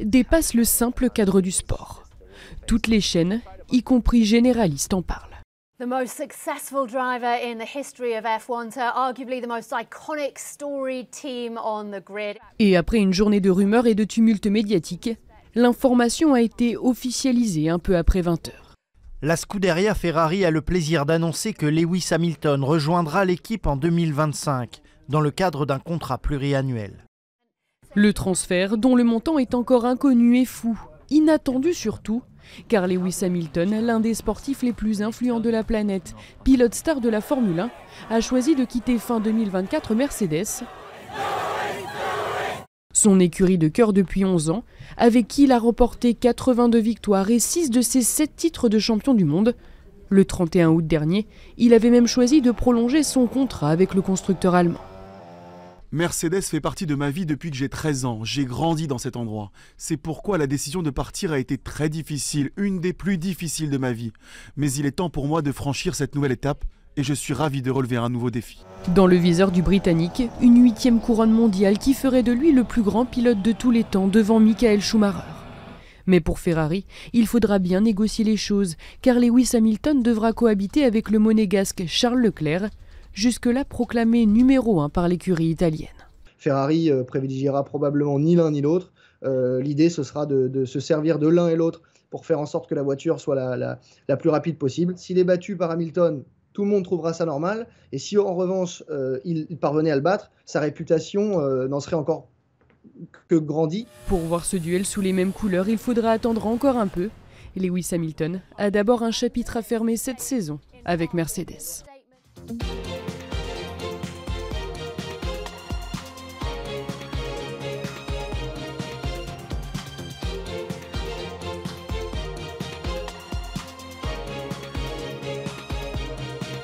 dépasse le simple cadre du sport. Toutes les chaînes, y compris généralistes, en parlent. Et après une journée de rumeurs et de tumultes médiatiques, l'information a été officialisée un peu après 20h. La Scuderia Ferrari a le plaisir d'annoncer que Lewis Hamilton rejoindra l'équipe en 2025 dans le cadre d'un contrat pluriannuel. Le transfert, dont le montant est encore inconnu est fou, inattendu surtout, car Lewis Hamilton, l'un des sportifs les plus influents de la planète, pilote star de la Formule 1, a choisi de quitter fin 2024 Mercedes, son écurie de cœur depuis 11 ans, avec qui il a remporté 82 victoires et 6 de ses 7 titres de champion du monde. Le 31 août dernier, il avait même choisi de prolonger son contrat avec le constructeur allemand. Mercedes fait partie de ma vie depuis que j'ai 13 ans. J'ai grandi dans cet endroit. C'est pourquoi la décision de partir a été très difficile, une des plus difficiles de ma vie. Mais il est temps pour moi de franchir cette nouvelle étape et je suis ravi de relever un nouveau défi. Dans le viseur du Britannique, une huitième couronne mondiale qui ferait de lui le plus grand pilote de tous les temps devant Michael Schumacher. Mais pour Ferrari, il faudra bien négocier les choses, car Lewis Hamilton devra cohabiter avec le monégasque Charles Leclerc, jusque-là proclamé numéro un par l'écurie italienne. Ferrari euh, privilégiera probablement ni l'un ni l'autre. Euh, l'idée, ce sera de, se servir de l'un et l'autre pour faire en sorte que la voiture soit la, plus rapide possible. S'il est battu par Hamilton, tout le monde trouvera ça normal. Et si en revanche euh, il parvenait à le battre, sa réputation n'en serait encore que grandie. Pour voir ce duel sous les mêmes couleurs, il faudra attendre encore un peu. Lewis Hamilton a d'abord un chapitre à fermer cette saison avec Mercedes.